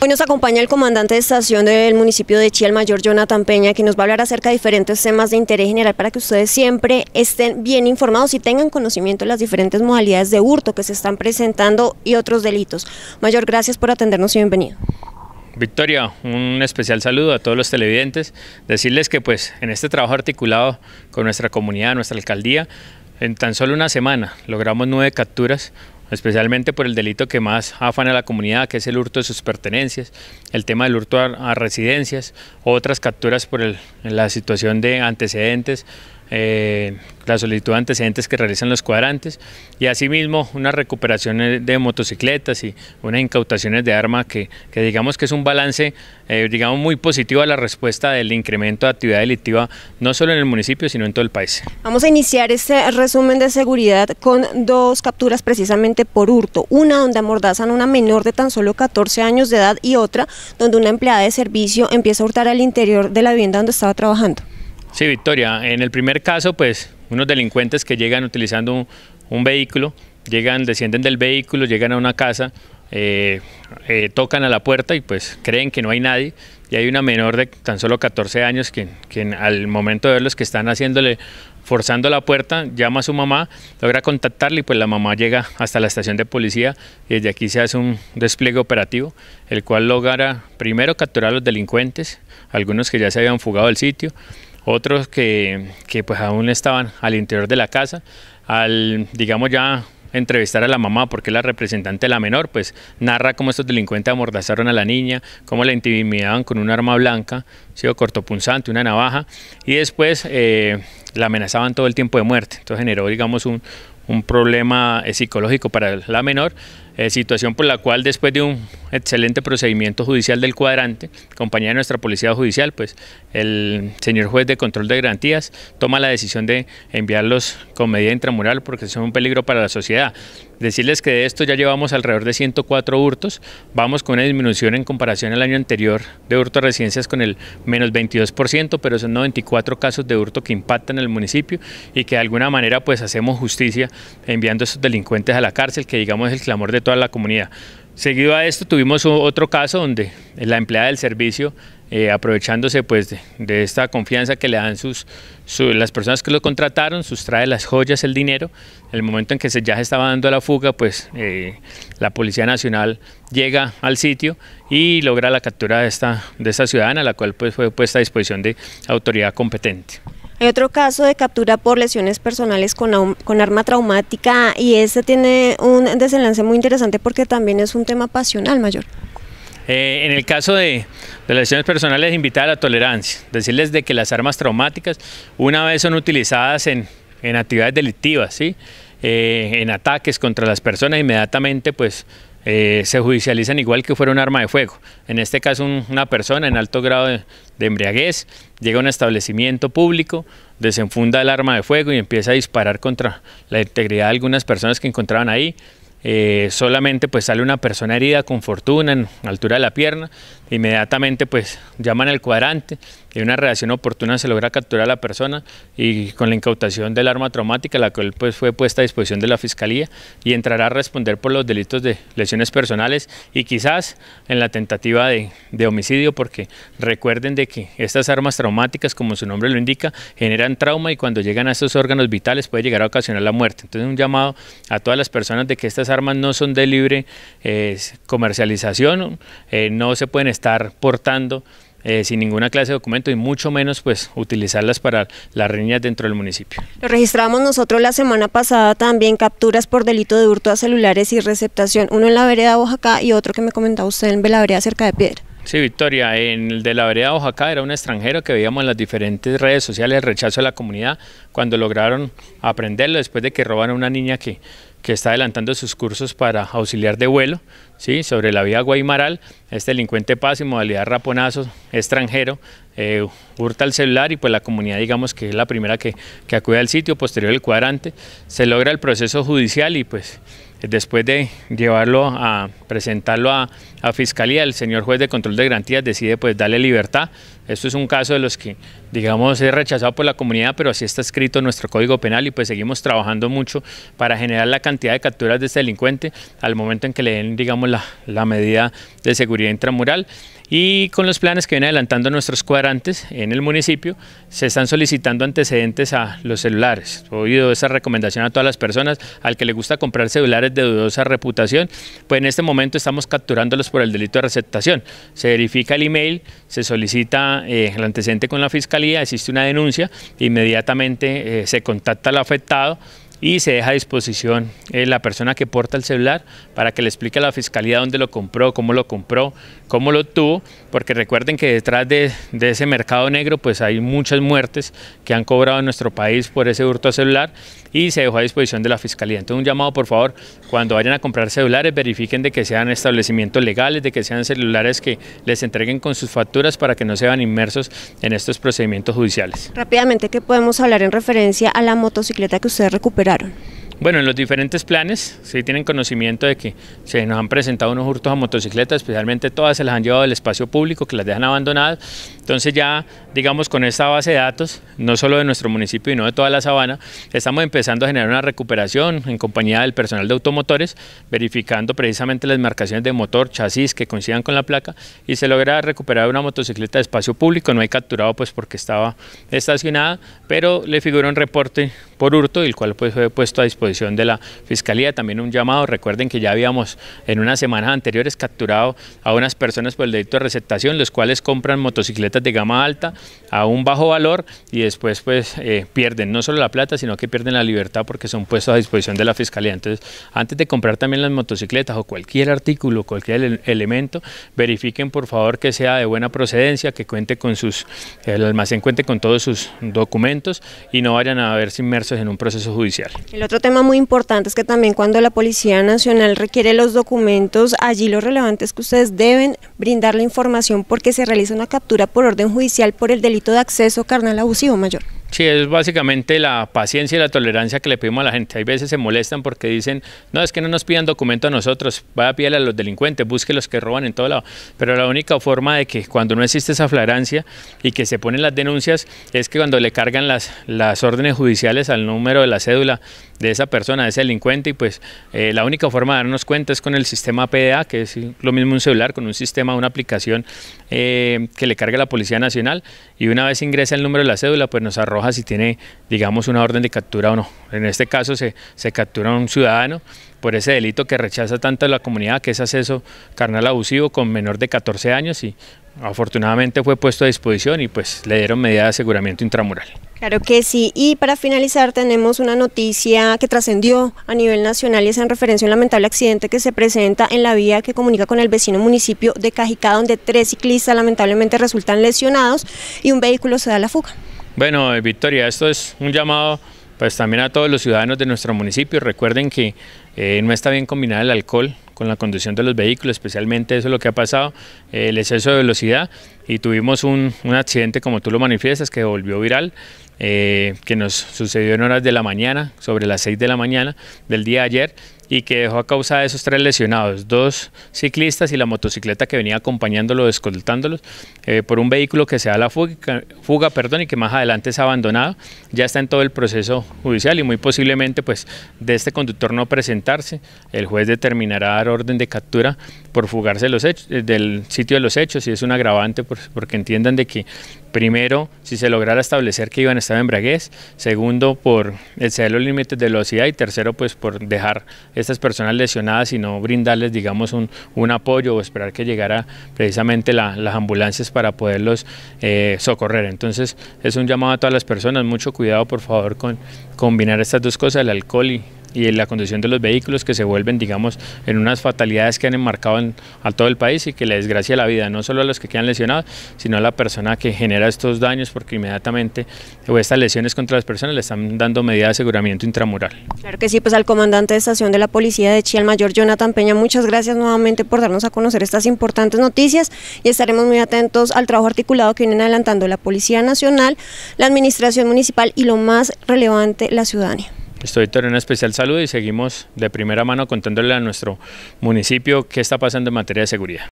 Hoy nos acompaña el comandante de estación del municipio de Chía, el mayor Jonathan Peña, que nos va a hablar acerca de diferentes temas de interés general para que ustedes siempre estén bien informados y tengan conocimiento de las diferentes modalidades de hurto que se están presentando y otros delitos. Mayor, gracias por atendernos y bienvenido. Victoria, un especial saludo a todos los televidentes. Decirles que pues en este trabajo articulado con nuestra comunidad, nuestra alcaldía, en tan solo una semana logramos nueve capturas, especialmente por el delito que más afana a la comunidad, que es el hurto de sus pertenencias, el tema del hurto a, residencias, otras capturas por la situación de antecedentes, eh, la solicitud de antecedentes que realizan los cuadrantes y asimismo una recuperación de motocicletas y unas incautaciones de armas que, digamos que es un balance eh, digamos muy positivo a la respuesta del incremento de actividad delictiva no solo en el municipio sino en todo el país. Vamos a iniciar este resumen de seguridad con dos capturas precisamente por hurto, una donde amordazan a una menor de tan solo 14 años de edad y otra donde una empleada de servicio empieza a hurtar al interior de la vivienda donde estaba trabajando. Sí, Victoria, en el primer caso, pues unos delincuentes que llegan utilizando un, vehículo, llegan, descienden del vehículo, llegan a una casa, eh, eh, tocan a la puerta y pues creen que no hay nadie y hay una menor de tan solo 14 años que, que al momento de verlos que están haciéndole forzando la puerta, llama a su mamá, logra contactarle y pues la mamá llega hasta la estación de policía y desde aquí se hace un despliegue operativo, el cual logra primero capturar a los delincuentes, algunos que ya se habían fugado del sitio, otros que, pues aún estaban al interior de la casa, al digamos ya entrevistar a la mamá, porque es la representante de la menor, pues narra cómo estos delincuentes amordazaron a la niña, cómo la intimidaban con un arma blanca, sido cortopunzante, una navaja, y después eh, la amenazaban todo el tiempo de muerte. Entonces generó, digamos, un, problema eh, psicológico para la menor, eh, situación por la cual después de un excelente procedimiento judicial del cuadrante, compañía de nuestra Policía Judicial, pues el señor juez de control de garantías toma la decisión de enviarlos con medida intramural porque son un peligro para la sociedad. Decirles que de esto ya llevamos alrededor de 104 hurtos, vamos con una disminución en comparación al año anterior de hurto a residencias con el menos 22%, pero son 94 casos de hurto que impactan el municipio y que de alguna manera pues hacemos justicia enviando a estos delincuentes a la cárcel, que digamos es el clamor de toda la comunidad. Seguido a esto tuvimos otro caso donde la empleada del servicio eh, aprovechándose pues de, esta confianza que le dan sus, las personas que lo contrataron, sustrae las joyas, el dinero. En el momento en que se, ya se estaba dando la fuga, pues eh, la Policía Nacional llega al sitio y logra la captura de esta, de esta ciudadana, la cual pues, fue puesta a disposición de autoridad competente. Hay otro caso de captura por lesiones personales con, con, arma traumática y ese tiene un desenlace muy interesante porque también es un tema pasional mayor. Eh, en el caso de de las personales invitar a la tolerancia, decirles de que las armas traumáticas una vez son utilizadas en, actividades delictivas, ¿sí? Eh, en ataques contra las personas, inmediatamente pues eh, se judicializan igual que fuera un arma de fuego. En este caso una persona en alto grado de, embriaguez llega a un establecimiento público, desenfunda el arma de fuego y empieza a disparar contra la integridad de algunas personas que encontraban ahí. Eh, solamente pues sale una persona herida con fortuna en altura de la pierna, Inmediatamente pues llaman al cuadrante, y una reacción oportuna se logra capturar a la persona y con la incautación del arma traumática, la cual pues fue puesta a disposición de la Fiscalía y entrará a responder por los delitos de lesiones personales y quizás en la tentativa de, homicidio, porque recuerden de que estas armas traumáticas, como su nombre lo indica, generan trauma y cuando llegan a estos órganos vitales puede llegar a ocasionar la muerte. Entonces un llamado a todas las personas de que estas armas no son de libre eh, comercialización, eh, no se pueden estar estar portando eh, sin ninguna clase de documento y mucho menos pues utilizarlas para las riñas dentro del municipio. Lo registramos nosotros la semana pasada también capturas por delito de hurto a celulares y receptación, uno en la vereda Oaxaca y otro que me comentaba usted en la cerca de Piedra. Sí, Victoria, en el de la vereda Oaxaca era un extranjero que veíamos en las diferentes redes sociales el rechazo de la comunidad cuando lograron aprenderlo después de que robaron a una niña que que está adelantando sus cursos para auxiliar de vuelo ¿sí? sobre la vía Guaymaral. Este delincuente pasa y modalidad raponazo extranjero, eh, hurta el celular y pues la comunidad digamos que es la primera que, acude al sitio, posterior el cuadrante. Se logra el proceso judicial y pues después de llevarlo a presentarlo a, a, fiscalía, el señor juez de control de garantías decide pues darle libertad. Esto es un caso de los que digamos, es rechazado por la comunidad, pero así está escrito nuestro Código Penal y pues seguimos trabajando mucho para generar la cantidad de capturas de este delincuente al momento en que le den, digamos, la, medida de seguridad intramural. Y con los planes que vienen adelantando nuestros cuadrantes en el municipio, se están solicitando antecedentes a los celulares. He oído esa recomendación a todas las personas, al que le gusta comprar celulares de dudosa reputación, pues en este momento estamos capturándolos por el delito de receptación. Se verifica el email, se solicita eh, el antecedente con la fiscal existe una denuncia, inmediatamente eh, se contacta al afectado, y se deja a disposición eh, la persona que porta el celular para que le explique a la fiscalía dónde lo compró, cómo lo compró, cómo lo tuvo, porque recuerden que detrás de, ese mercado negro pues hay muchas muertes que han cobrado en nuestro país por ese hurto celular y se dejó a disposición de la fiscalía. Entonces un llamado por favor, cuando vayan a comprar celulares verifiquen de que sean establecimientos legales, de que sean celulares que les entreguen con sus facturas para que no se inmersos en estos procedimientos judiciales. Rápidamente, que podemos hablar en referencia a la motocicleta que usted recuperó bueno, en los diferentes planes, si tienen conocimiento de que se nos han presentado unos hurtos a motocicletas, especialmente todas se las han llevado del espacio público, que las dejan abandonadas. Entonces ya, digamos, con esta base de datos, no solo de nuestro municipio, y no de toda la sabana, estamos empezando a generar una recuperación en compañía del personal de automotores, verificando precisamente las marcaciones de motor, chasis que coincidan con la placa, y se logra recuperar una motocicleta de espacio público, no hay capturado pues porque estaba estacionada, pero le figura un reporte por hurto, el cual pues, fue puesto a disposición de la Fiscalía. También un llamado, recuerden que ya habíamos en unas semanas anteriores capturado a unas personas por el delito de receptación, los cuales compran motocicletas de gama alta a un bajo valor y después pues eh, pierden no solo la plata, sino que pierden la libertad porque son puestos a disposición de la Fiscalía. Entonces, antes de comprar también las motocicletas o cualquier artículo, cualquier elemento, verifiquen por favor que sea de buena procedencia, que cuente con sus, el almacén cuente con todos sus documentos y no vayan a verse inmersos en un proceso judicial. El otro tema muy importante es que también cuando la Policía Nacional requiere los documentos, allí lo relevante es que ustedes deben brindar la información porque se realiza una captura por orden judicial por el delito de acceso carnal abusivo mayor. Sí, es básicamente la paciencia y la tolerancia que le pedimos a la gente. Hay veces se molestan porque dicen, no, es que no nos pidan documento a nosotros, vaya a pedirle a los delincuentes, busque los que roban en todo lado. Pero la única forma de que cuando no existe esa flagrancia y que se ponen las denuncias es que cuando le cargan las, las órdenes judiciales al número de la cédula de esa persona, de ese delincuente, y pues eh, la única forma de darnos cuenta es con el sistema PDA, que es lo mismo un celular, con un sistema, una aplicación eh, que le carga la Policía Nacional, y una vez ingresa el número de la cédula, pues nos si tiene, digamos, una orden de captura o no. En este caso se, captura a un ciudadano por ese delito que rechaza tanto la comunidad, que es acceso carnal abusivo con menor de 14 años y afortunadamente fue puesto a disposición y pues le dieron medida de aseguramiento intramural. Claro que sí, y para finalizar tenemos una noticia que trascendió a nivel nacional y es en referencia a un lamentable accidente que se presenta en la vía que comunica con el vecino municipio de Cajicá, donde tres ciclistas lamentablemente resultan lesionados y un vehículo se da la fuga. Bueno, eh, Victoria, esto es un llamado pues también a todos los ciudadanos de nuestro municipio. Recuerden que eh, no está bien combinado el alcohol con la conducción de los vehículos, especialmente eso es lo que ha pasado, eh, el exceso de velocidad y tuvimos un, accidente como tú lo manifiestas que volvió viral, que nos sucedió en horas de la mañana, sobre las 6 de la mañana del día de ayer, y que dejó a causa de esos tres lesionados, dos ciclistas y la motocicleta que venía acompañándolos, escoltándolos, eh, por un vehículo que se da la fuga, perdón, y que más adelante es abandonado, ya está en todo el proceso judicial y muy posiblemente pues de este conductor no presentarse, el juez determinará dar orden de captura por fugarse los hechos, eh, del sitio de los hechos y es un agravante porque entiendan de que Primero, si se lograra establecer que iban a estar en embriaguez. Segundo, por exceder los límites de velocidad. Y tercero, pues por dejar estas personas lesionadas y no brindarles, digamos, un, apoyo o esperar que llegara precisamente las ambulancias para poderlos eh, socorrer. Entonces, es un llamado a todas las personas. Mucho cuidado, por favor, con combinar estas dos cosas, el alcohol y y la condición de los vehículos que se vuelven, digamos, en unas fatalidades que han enmarcado a todo el país y que le desgracia la vida, no solo a los que quedan lesionados, sino a la persona que genera estos daños, porque inmediatamente o estas lesiones contra las personas le están dando medidas de aseguramiento intramural. Claro que sí, pues al comandante de estación de la policía de Chile mayor Jonathan Peña, muchas gracias nuevamente por darnos a conocer estas importantes noticias y estaremos muy atentos al trabajo articulado que vienen adelantando la Policía Nacional, la Administración Municipal y lo más relevante, la ciudadanía. Estoy de en un especial saludo y seguimos de primera mano contándole a nuestro municipio qué está pasando en materia de seguridad.